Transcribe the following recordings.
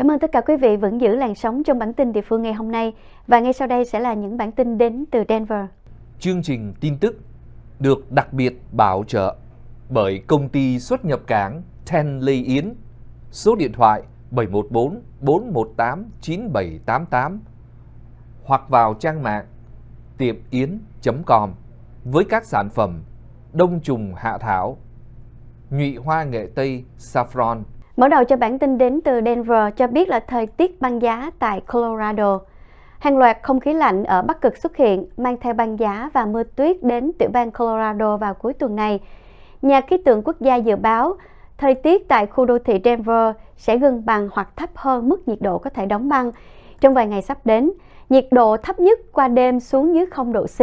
Cảm ơn tất cả quý vị vẫn giữ làn sóng trong bản tin địa phương ngày hôm nay và ngay sau đây sẽ là những bản tin đến từ Denver. Chương trình tin tức được đặc biệt bảo trợ bởi công ty xuất nhập cảng Ten Lê Yến, số điện thoại 714 418 9788 hoặc vào trang mạng tiệm yến.com với các sản phẩm đông trùng hạ thảo, nhụy hoa nghệ tây saffron, Mở đầu cho bản tin đến từ Denver cho biết là thời tiết băng giá tại Colorado. Hàng loạt không khí lạnh ở Bắc Cực xuất hiện, mang theo băng giá và mưa tuyết đến tiểu bang Colorado vào cuối tuần này. Nhà khí tượng quốc gia dự báo, thời tiết tại khu đô thị Denver sẽ gần bằng hoặc thấp hơn mức nhiệt độ có thể đóng băng trong vài ngày sắp đến nhiệt độ thấp nhất qua đêm xuống dưới 0 độ C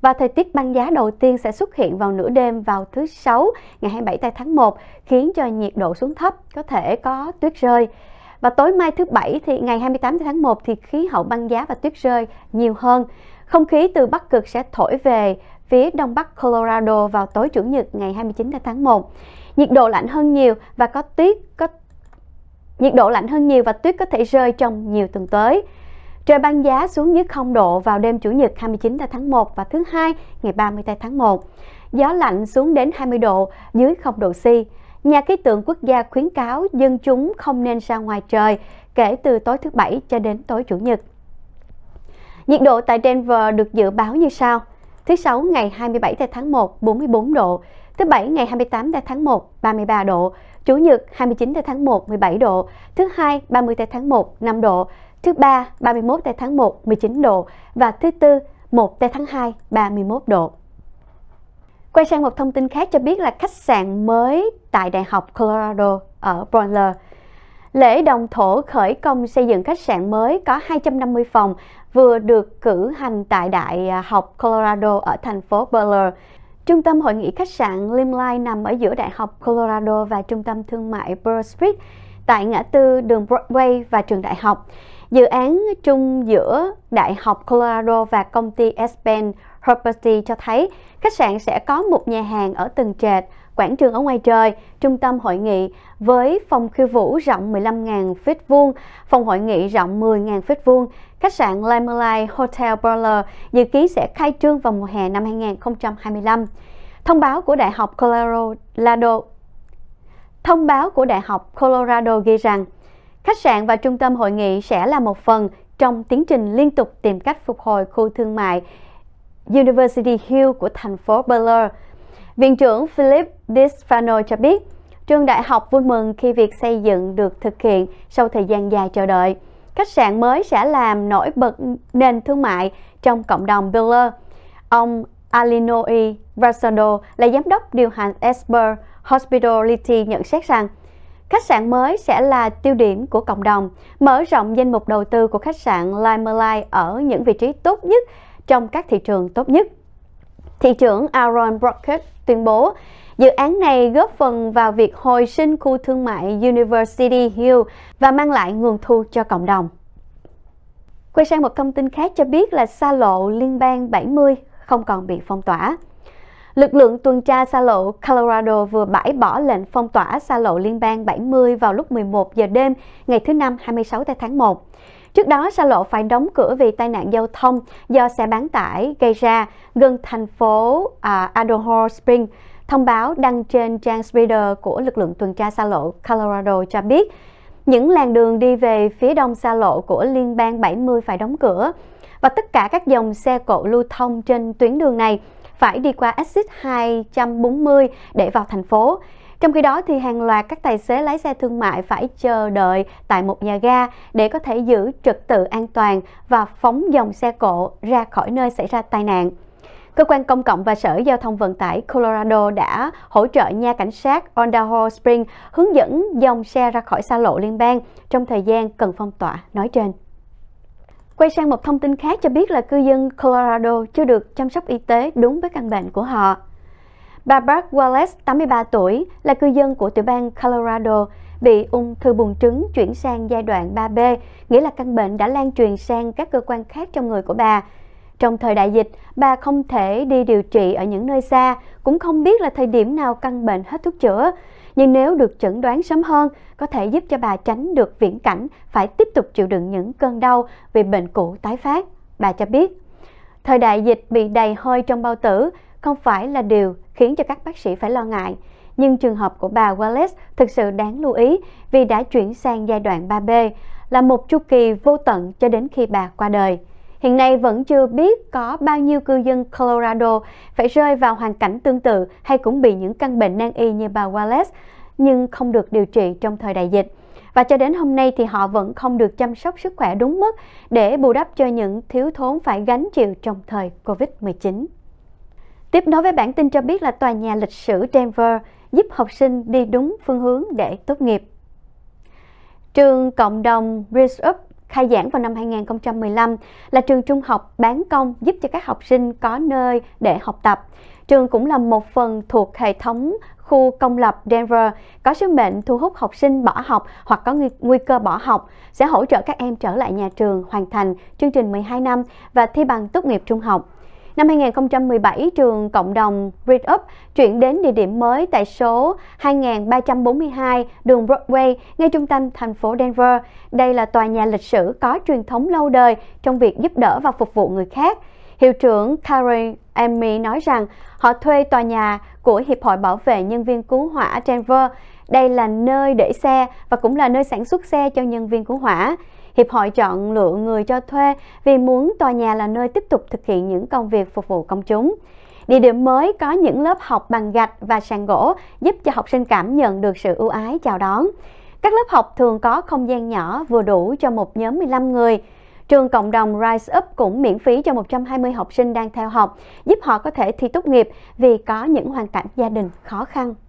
và thời tiết băng giá đầu tiên sẽ xuất hiện vào nửa đêm vào thứ Sáu ngày 27 tháng 1 khiến cho nhiệt độ xuống thấp, có thể có tuyết rơi. Và tối mai thứ Bảy thì ngày 28 tháng 1 thì khí hậu băng giá và tuyết rơi nhiều hơn. Không khí từ Bắc Cực sẽ thổi về phía Đông Bắc Colorado vào tối Chủ nhật ngày 29 tháng 1. Nhiệt độ lạnh hơn nhiều và có tuyết có Nhiệt độ lạnh hơn nhiều và tuyết có thể rơi trong nhiều tuần tới. Trời băng giá xuống dưới 0 độ vào đêm Chủ nhật 29 tháng 1 và thứ hai ngày 30 tháng 1. Gió lạnh xuống đến 20 độ dưới 0 độ C. Nhà khí tượng quốc gia khuyến cáo dân chúng không nên ra ngoài trời kể từ tối thứ Bảy cho đến tối Chủ nhật. Nhiệt độ tại Denver được dự báo như sau. Thứ Sáu ngày 27 tháng 1, 44 độ. Thứ Bảy ngày 28 tháng 1, 33 độ. Chủ nhật 29 tháng 1, 17 độ. Thứ Hai 30 tháng 1, 5 độ thứ ba 31 tây tháng 1 19 độ và thứ tư 1 tây tháng 2 31 độ. Quay sang một thông tin khác cho biết là khách sạn mới tại Đại học Colorado ở Boulder. Lễ đồng thổ khởi công xây dựng khách sạn mới có 250 phòng vừa được cử hành tại Đại học Colorado ở thành phố Boulder. Trung tâm hội nghị khách sạn Limelight nằm ở giữa Đại học Colorado và trung tâm thương mại Burr Street tại ngã tư đường Broadway và trường đại học. Dự án chung giữa Đại học Colorado và công ty Aspen Property cho thấy khách sạn sẽ có một nhà hàng ở từng trệt, quảng trường ở ngoài trời, trung tâm hội nghị với phòng khiêu vũ rộng 15.000 feet vuông, phòng hội nghị rộng 10.000 feet vuông. Khách sạn Lamelai Hotel Brawler dự kiến sẽ khai trương vào mùa hè năm 2025. Thông báo của Đại học Colorado Thông báo của Đại học Colorado ghi rằng Khách sạn và trung tâm hội nghị sẽ là một phần trong tiến trình liên tục tìm cách phục hồi khu thương mại University Hill của thành phố Baylor. Viện trưởng Philip Disfano cho biết, trường đại học vui mừng khi việc xây dựng được thực hiện sau thời gian dài chờ đợi. Khách sạn mới sẽ làm nổi bật nền thương mại trong cộng đồng Baylor. Ông Alinoi Varsado là giám đốc điều hành Esper Hospitality nhận xét rằng khách sạn mới sẽ là tiêu điểm của cộng đồng, mở rộng danh mục đầu tư của khách sạn Limelite ở những vị trí tốt nhất trong các thị trường tốt nhất. Thị trưởng Aaron Brockett tuyên bố, dự án này góp phần vào việc hồi sinh khu thương mại University Hill và mang lại nguồn thu cho cộng đồng. Quay sang một thông tin khác cho biết là xa lộ liên bang 70 không còn bị phong tỏa. Lực lượng tuần tra xa lộ Colorado vừa bãi bỏ lệnh phong tỏa xa lộ liên bang 70 vào lúc 11 giờ đêm ngày thứ Năm 26 tháng 1. Trước đó, xa lộ phải đóng cửa vì tai nạn giao thông do xe bán tải gây ra gần thành phố à, Idaho Springs. Thông báo đăng trên trang Reader của lực lượng tuần tra xa lộ Colorado cho biết, những làng đường đi về phía đông xa lộ của liên bang 70 phải đóng cửa và tất cả các dòng xe cộ lưu thông trên tuyến đường này phải đi qua exit 240 để vào thành phố. Trong khi đó thì hàng loạt các tài xế lái xe thương mại phải chờ đợi tại một nhà ga để có thể giữ trật tự an toàn và phóng dòng xe cộ ra khỏi nơi xảy ra tai nạn. Cơ quan Công cộng và Sở Giao thông Vận tải Colorado đã hỗ trợ nhà cảnh sát Idaho Spring hướng dẫn dòng xe ra khỏi xa lộ liên bang trong thời gian cần phong tỏa nói trên. Quay sang một thông tin khác cho biết là cư dân Colorado chưa được chăm sóc y tế đúng với căn bệnh của họ. Bà Bart Wallace, 83 tuổi, là cư dân của tiểu bang Colorado, bị ung thư buồng trứng chuyển sang giai đoạn 3B, nghĩa là căn bệnh đã lan truyền sang các cơ quan khác trong người của bà. Trong thời đại dịch, bà không thể đi điều trị ở những nơi xa, cũng không biết là thời điểm nào căn bệnh hết thuốc chữa, nhưng nếu được chẩn đoán sớm hơn có thể giúp cho bà tránh được viễn cảnh phải tiếp tục chịu đựng những cơn đau vì bệnh cũ tái phát. Bà cho biết, thời đại dịch bị đầy hơi trong bao tử không phải là điều khiến cho các bác sĩ phải lo ngại. Nhưng trường hợp của bà Wallace thực sự đáng lưu ý vì đã chuyển sang giai đoạn 3B, là một chu kỳ vô tận cho đến khi bà qua đời hiện nay vẫn chưa biết có bao nhiêu cư dân Colorado phải rơi vào hoàn cảnh tương tự hay cũng bị những căn bệnh nan y như bà Wallace nhưng không được điều trị trong thời đại dịch. Và cho đến hôm nay thì họ vẫn không được chăm sóc sức khỏe đúng mức để bù đắp cho những thiếu thốn phải gánh chịu trong thời Covid-19. Tiếp nối với bản tin cho biết là tòa nhà lịch sử Denver giúp học sinh đi đúng phương hướng để tốt nghiệp. Trường cộng đồng Bridge Up khai giảng vào năm 2015 là trường trung học bán công giúp cho các học sinh có nơi để học tập. Trường cũng là một phần thuộc hệ thống khu công lập Denver có sứ mệnh thu hút học sinh bỏ học hoặc có nguy cơ bỏ học sẽ hỗ trợ các em trở lại nhà trường hoàn thành chương trình 12 năm và thi bằng tốt nghiệp trung học. Năm 2017, trường cộng đồng Read Up chuyển đến địa điểm mới tại số 2342 đường Broadway, ngay trung tâm thành phố Denver. Đây là tòa nhà lịch sử có truyền thống lâu đời trong việc giúp đỡ và phục vụ người khác. Hiệu trưởng Karen Amy nói rằng họ thuê tòa nhà của Hiệp hội Bảo vệ Nhân viên Cứu hỏa Denver. Đây là nơi để xe và cũng là nơi sản xuất xe cho nhân viên cứu hỏa. Hiệp hội chọn lựa người cho thuê vì muốn tòa nhà là nơi tiếp tục thực hiện những công việc phục vụ công chúng. Địa điểm mới có những lớp học bằng gạch và sàn gỗ giúp cho học sinh cảm nhận được sự ưu ái chào đón. Các lớp học thường có không gian nhỏ vừa đủ cho một nhóm 15 người. Trường cộng đồng Rise Up cũng miễn phí cho 120 học sinh đang theo học, giúp họ có thể thi tốt nghiệp vì có những hoàn cảnh gia đình khó khăn.